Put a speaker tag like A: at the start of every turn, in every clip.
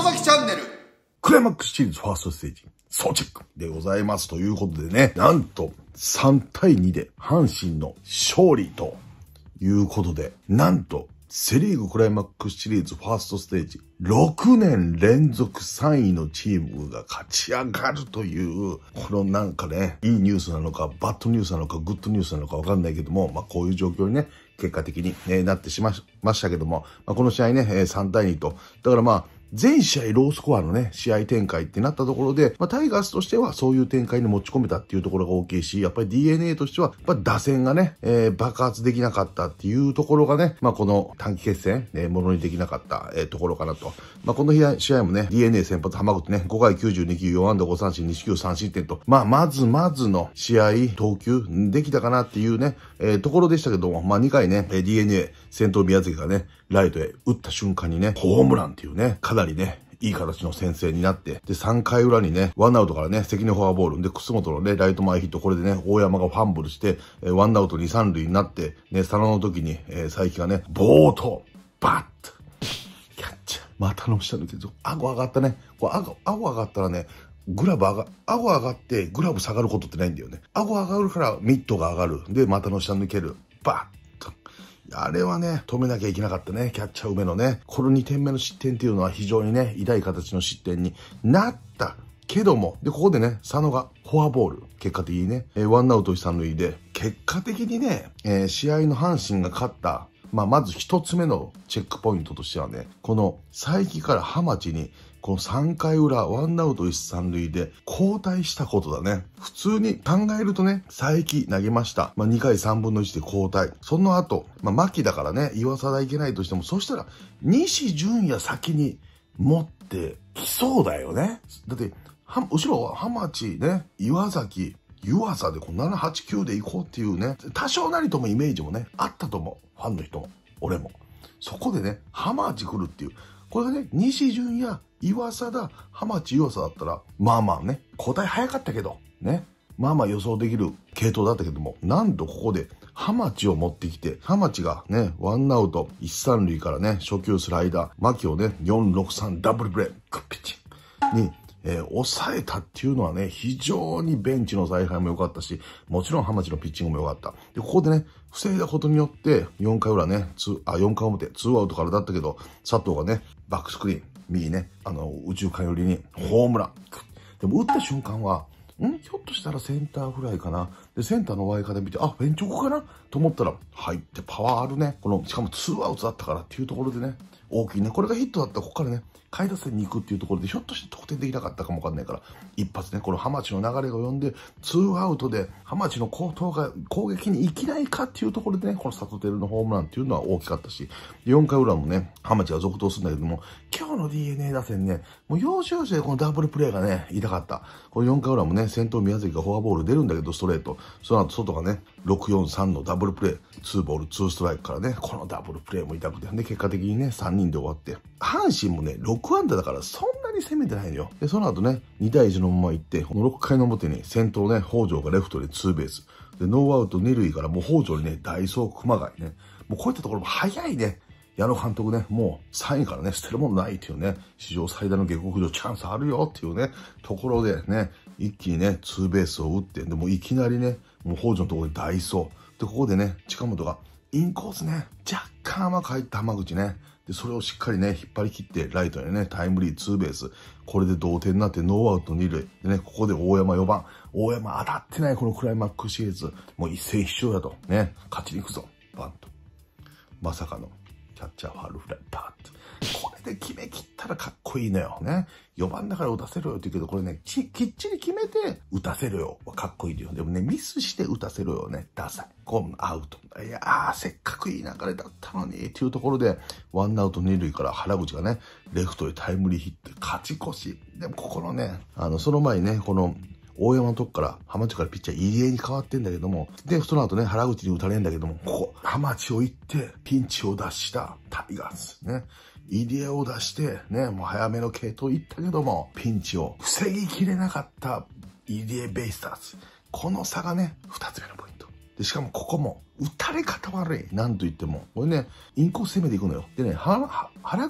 A: 野崎チャンネル。クライマックスシリーズファーストステージ、総チェックでございますということでね、なんと3対2で阪神の勝利ということで、なんとセリーグクライマックスシリーズファーストステージ、6年連続3位のチームが勝ち上がるという、このなんかね、いいニュースなのか、バッドニュースなのか、グッドニュースなのかわかんないけども、まあこういう状況にね、結果的に、なってしまいましたけども、まあ、この試合ね、3対2と。だからまあ、全試合ロースコアのね、試合展開ってなったところで、まあ、タイガースとしてはそういう展開に持ち込めたっていうところが大きいし、やっぱり DNA としては、やっぱ打線がね、えー、爆発できなかったっていうところがね、まあ、この短期決戦、えー、ものにできなかった、えー、ところかなと。まあ、この試合もね、DNA 先発浜口ね、5回92球、4安打5三振、2球3失点と、まあ、まずまずの試合、投球、できたかなっていうね、えー、ところでしたけども、まあ、2回ね、DNA、先頭宮崎がね、ライトへ打った瞬間にね、ホームランっていうね、かなりね、いい形の先制になって、で、3回裏にね、ワンアウトからね、関根フォアボール、で、楠本のね、ライト前ヒット、これでね、大山がファンブルして、えー、ワンアウト2、3塁になって、ね、佐野の時に、えー、佐伯がね、ボート、バッと、キャッチャー、股の下抜けて、顎上がったね、こう顎、顎上がったらね、グラブ上が、顎上がってグラブ下がることってないんだよね。顎上がるからミットが上がる。で、股の下抜ける。バッあれはね、止めなきゃいけなかったね、キャッチャー梅のね。この2点目の失点っていうのは非常にね、痛い形の失点になったけども、で、ここでね、佐野がフォアボール、結果的にね、えー、ワンアウト3塁で、結果的にね、えー、試合の阪神が勝ったまあ、まず一つ目のチェックポイントとしてはね、この佐伯から浜地に、この3回裏、ワンアウト一三塁で交代したことだね。普通に考えるとね、佐伯投げました。まあ、2回3分の1で交代。その後、まあ、牧だからね、岩沢いけないとしても、そしたら、西純也先に持ってきそうだよね。だって、は、後ろは浜地ね、岩崎、湯浅でこう789で行こうっていうね、多少なりともイメージもね、あったと思う。ファンの人も、俺も。そこでね、浜地来るっていう。これがね、西淳や岩佐だ、浜地岩佐だったら、まあまあね、答え早かったけど、ね。まあまあ予想できる系統だったけども、なんとここで、浜地を持ってきて、浜地がね、ワンアウト、一三塁からね、初球スライダー、牧をね、463ダブルプレイ、クッピッチにえー、抑えたっていうのはね、非常にベンチの采配も良かったし、もちろん浜地のピッチングも良かった。で、ここでね、防いだことによって、4回裏ね、あ、4回表、2アウトからだったけど、佐藤がね、バックスクリーン、右ね、あの、宇宙間寄りに、ホームラン。でも、打った瞬間は、んひょっとしたらセンターフライかなで、センターのワイカで見て、あ、ベンチョコかなと思ったら、入ってパワーあるね。この、しかも2アウトだったからっていうところでね、大きいね。これがヒットだったら、ここからね、下位打線に行くっていうところで、ひょっとして得点できなかったかもわかんないから、一発ね、このハマチの流れを読んで、ツーアウトで、ハマチの高騰が攻撃に行きないかっていうところでね、このサトテルのホームランっていうのは大きかったし、4回裏もね、ハマチが続投するんだけども、今日の DNA 打線ね、もう要所要所でこのダブルプレーがね、痛かった。この4回裏もね、先頭宮崎がフォアボール出るんだけど、ストレート。その後、外がね、643のダブルプレー、ーボールツーストライクからね、このダブルプレーも痛くて、で、結果的にね、3人で終わって、阪神もね、6安打だからそんなに攻めてないのよ。で、その後ね、2対1のまま行って、この6回の表に先頭ね、北条がレフトでツーベース。で、ノーアウト2塁からもう北条にね、ダイソー熊谷ね。もうこういったところも早いね。矢野監督ね、もう3位からね、捨てるものないっていうね、史上最大の下克上チャンスあるよっていうね、ところでね、一気にね、ツーベースを打って、でもいきなりね、もう北条のところでダイソー。で、ここでね、近本がインコースね、若干甘く入った浜口ね。で、それをしっかりね、引っ張り切って、ライトにね、タイムリーツーベース。これで同点になって、ノーアウト二塁。でね、ここで大山4番。大山当たってない、このクライマックスシリーズ。もう一斉必勝だと。ね、勝ちに行くぞ。バンと。まさかのキャッチャーファールフライ、パーッと。これで決めきったらかっこいいのよ。ね。4番だから打たせろよって言うけど、これね、ききっちり決めて打たせろよ。かっこいいのよ。でもね、ミスして打たせろよね。ダサい。こう、アウト。いやー、せっかくいい流れだったのに、っていうところで、ワンアウト二塁から原口がね、レフトへタイムリーヒット、勝ち越し。でもここのね、あの、その前にね、この、大山のとこから浜地からピッチャー入江に変わってんだけども、で、その後ね、原口に打たれんだけども、ここ、浜地を行って、ピンチを出したタイガース。ね。入江を出して、ね、もう早めの系統行ったけども、ピンチを防ぎきれなかった入江ベイスターズ。この差がね、二つ目のポイント。で、しかもここも、打たれ方悪い。なんと言っても。これね、インコース攻めていくのよ。でね、原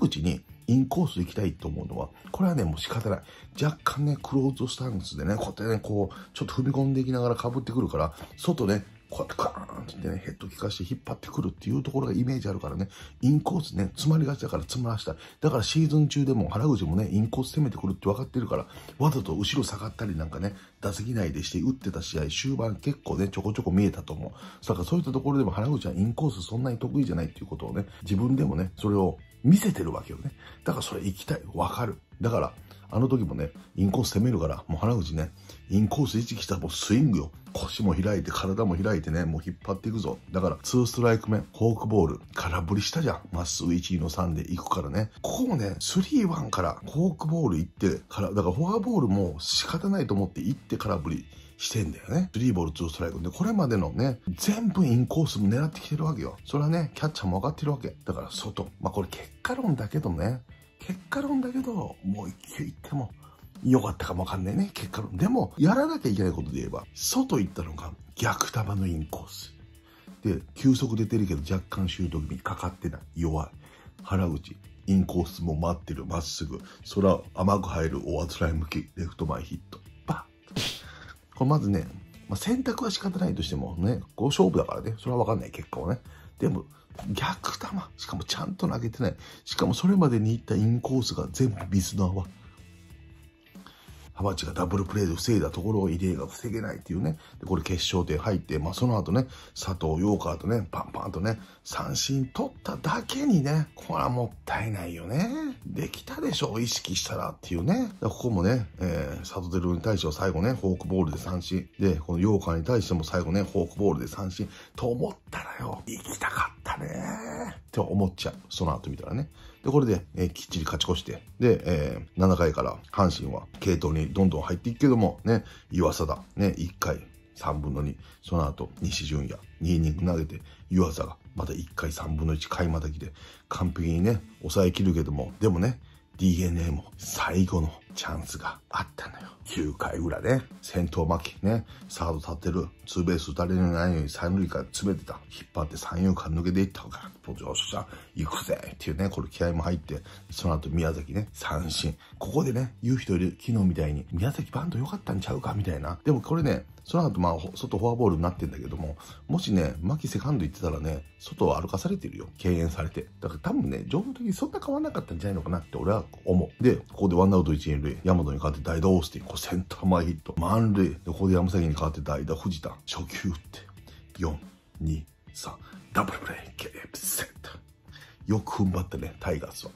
A: 口にインコース行きたいと思うのは、これはね、もう仕方ない。若干ね、クローズスタンスでね、こうやってね、こう、ちょっと踏み込んでいきながら被ってくるから、外ね、こうやってカーンってってね、ヘッド効かして引っ張ってくるっていうところがイメージあるからね、インコースね、詰まりがちだから詰まらした。だからシーズン中でも原口もね、インコース攻めてくるって分かってるから、わざと後ろ下がったりなんかね、打席内でして打ってた試合、終盤結構ね、ちょこちょこ見えたと思う。だからそういったところでも原口はインコースそんなに得意じゃないっていうことをね、自分でもね、それを見せてるわけよね。だからそれ行きたい。わかる。だから、あの時もね、インコース攻めるから、もう原口ね、インコース1来たらもうスイングよ。腰も開いて、体も開いてね、もう引っ張っていくぞ。だから、ツーストライク目、フォークボール、空振りしたじゃん。まっすぐ1位の3で行くからね。ここもね、スリーワンから、フォークボール行ってから、だからフォアボールも仕方ないと思って行って空振り。してんだよね。スリーボールツーストライクで、これまでのね、全部インコースも狙ってきてるわけよ。それはね、キャッチャーも分かってるわけ。だから外。まあこれ結果論だけどね、結果論だけど、もう一球行っても、良かったかもわかんないね、結果論。でも、やらなきゃいけないことで言えば、外行ったのが逆球のインコース。で、急速出てるけど若干シュート気味かかってない。弱い。原口。インコースも待ってる。まっすぐ。空甘く入る。おあつらい向き。レフト前ヒット。バッ。これまずね、まあ、選択は仕方ないとしてもね、こう勝負だからね。それはわかんない結果をね。でも、逆球。しかもちゃんと投げてない。しかもそれまでに行ったインコースが全部水の泡。ハバチがダブルプレーで防いだところを入江が防げないっていうね。で、これ決勝点入って、まあその後ね、佐藤陽川とね、パンパンとね、三振取っただけにね、これはもったいないよね。できたでしょ、意識したらっていうね。ここもね、えー、佐藤輝に対しては最後ね、フォークボールで三振。で、この陽川に対しても最後ね、フォークボールで三振。と思ったらよ、行きたかった。ねえ、って思っちゃう。その後見たらね。で、これで、えー、きっちり勝ち越して、で、えー、7回から阪神は系統にどんどん入っていくけども、ね、岩だ、ね、1回、3分の2、その後、西純也、2イニング投げて、岩佐が、また1回3分の1回またきで、完璧にね、抑えきるけども、でもね、DNA も最後のチャンスがあったのよ。9回裏ね、先頭巻きね、サード立ってる、ツーベース打たれないのに三塁から詰めてた。引っ張って三遊間抜けていったのか、ポジョシん、行くぜっていうね、これ気合も入って、その後宮崎ね、三振。ここでね、言う人いる、昨日みたいに、宮崎バント良かったんちゃうかみたいな。でもこれね、その後まあ、外フォアボールになってんだけども、もしね、牧セカンド行ってたらね、外を歩かされてるよ。敬遠されて。だから多分ね、情報的にそんな変わんなかったんじゃないのかなって俺は思う。で、ここでワンアウト1、2塁塁。山本に代わって代打オースティン。これセンター前ヒット。満塁。で、ここで山崎に代わって代打藤田。初球打って。4、2、3。ダブルプレー、ケープセンター。よく踏ん張ったね、タイガースは。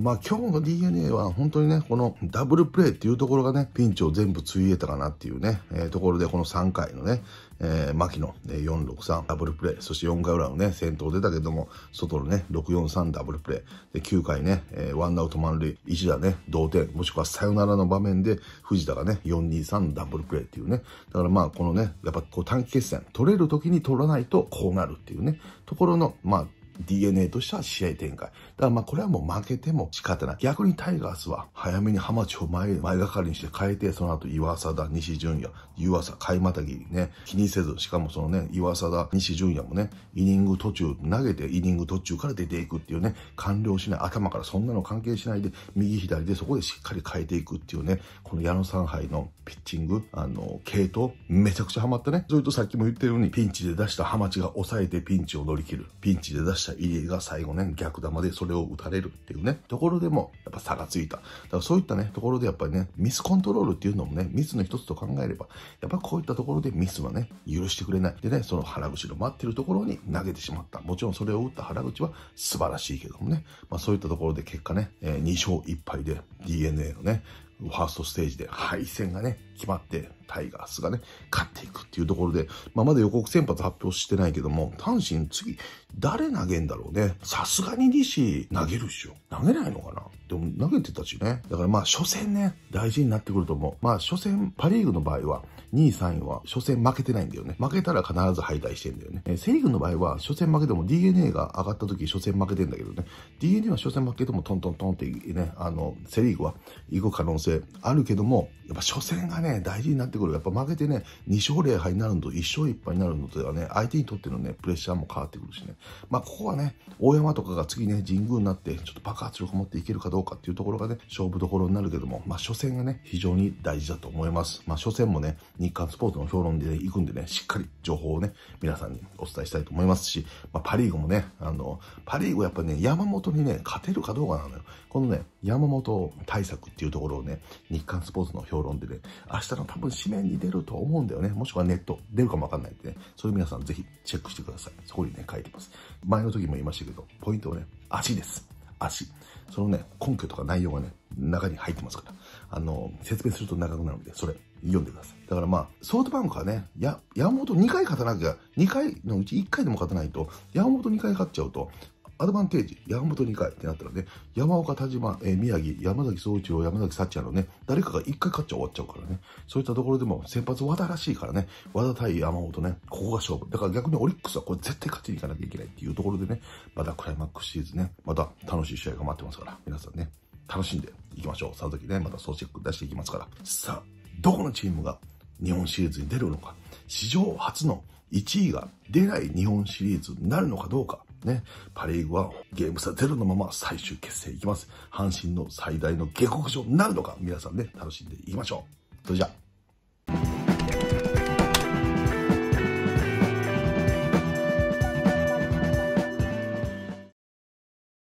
A: まあ今日の DNA は本当にね、このダブルプレーっていうところがね、ピンチを全部ついえたかなっていうね、えー、ところでこの3回のね、えー、牧野、えー、463ダブルプレー、そして4回裏のね、先頭出たけども、外のね、643ダブルプレー、で9回ね、えー、ワンアウト満塁、石打ね、同点、もしくはサヨナラの場面で、藤田がね、423ダブルプレーっていうね、だからまあこのね、やっぱこう短期決戦、取れる時に取らないとこうなるっていうね、ところの、まあ DNA としては試合展開。だからまあこれはもう負けても仕方ない。逆にタイガースは早めに浜地を前、前がかりにして変えて、その後岩貞、西純也、湯浅、海またぎね、気にせず、しかもそのね、岩貞、西純也もね、イニング途中投げて、イニング途中から出ていくっていうね、完了しない、頭からそんなの関係しないで、右左でそこでしっかり変えていくっていうね、この矢野三杯のピッチング、あの、系統、めちゃくちゃハマったね。それとさっきも言ったように、ピンチで出した浜地が抑えてピンチを乗り切る。ピンチで出したした入江が最後ね、逆球でそれを打たれるっていうね、ところでも、やっぱ差がついた。だからそういったね、ところでやっぱりね、ミスコントロールっていうのもね、ミスの一つと考えれば、やっぱこういったところでミスはね、許してくれない。でね、その原口の待ってるところに投げてしまった。もちろんそれを打った原口は素晴らしいけどもね、まあそういったところで結果ね、えー、2勝1敗で DNA のね、ファーストステージで敗戦がね、決まって、タイガースがね、勝っていくっていうところで、まあ、まだ予告先発発表してないけども、阪神次、誰投げんだろうね。さすがに西投げるっしょ。投げないのかなでも投げてたしね。だからまあ、初戦ね、大事になってくると思う。まあ、初戦、パリーグの場合は、2位、3位は初戦負けてないんだよね。負けたら必ず敗退してんだよね。えー、セリーグの場合は、初戦負けても DNA が上がった時、初戦負けてんだけどね。DNA は初戦負けてもトントントンってね、あの、セリーグは行く可能性あるけども、やっぱ初戦がね、大事になってってくる。やっぱ負けてね、2勝0敗になるのと1勝1敗になるのとではね、相手にとってのね、プレッシャーも変わってくるしね。まあ、ここはね、大山とかが次ね、神宮になって、ちょっと爆発力持っていけるかどうかっていうところがね、勝負どころになるけども、まあ、初戦がね、非常に大事だと思います。まあ、初戦もね、日刊スポーツの評論で、ね、行くんでね、しっかり情報をね、皆さんにお伝えしたいと思いますし、まあ、パリーグもね、あの、パリーグやっぱね、山本にね、勝てるかどうかなのよ。このね、山本対策っていうところをね、日刊スポーツの評論でね、明日の多分シ面に出ると思うんだよね。もしくはネット、出るかもわかんないんでね。そういう皆さんぜひチェックしてください。そこにね、書いてます。前の時も言いましたけど、ポイントはね、足です。足。そのね、根拠とか内容がね、中に入ってますから。あの、説明すると長くなるので、それ、読んでください。だからまあ、ソフトバンクはね、や、山本2回勝たなきゃ、2回のうち1回でも勝たないと、山本2回勝っちゃうと、アドバンテージ、山本2回ってなったらね、山岡、田島、えー、宮城、山崎総一郎、山崎幸也のね、誰かが1回勝っちゃ終わっちゃうからね、そういったところでも先発和田らしいからね、和田対山本ね、ここが勝負。だから逆にオリックスはこれ絶対勝ちに行かなきゃいけないっていうところでね、またクライマックスシリーズね、また楽しい試合が待ってますから、皆さんね、楽しんでいきましょう。その時ね、また総チェック出していきますから。さあ、どこのチームが日本シリーズに出るのか、史上初の1位が出ない日本シリーズになるのかどうか、ね、パ・リーグはゲーム差ゼロのまま最終決戦いきます。阪神の最大の下克上になるのか、皆さんね、楽しんでいきましょう。それじゃあ。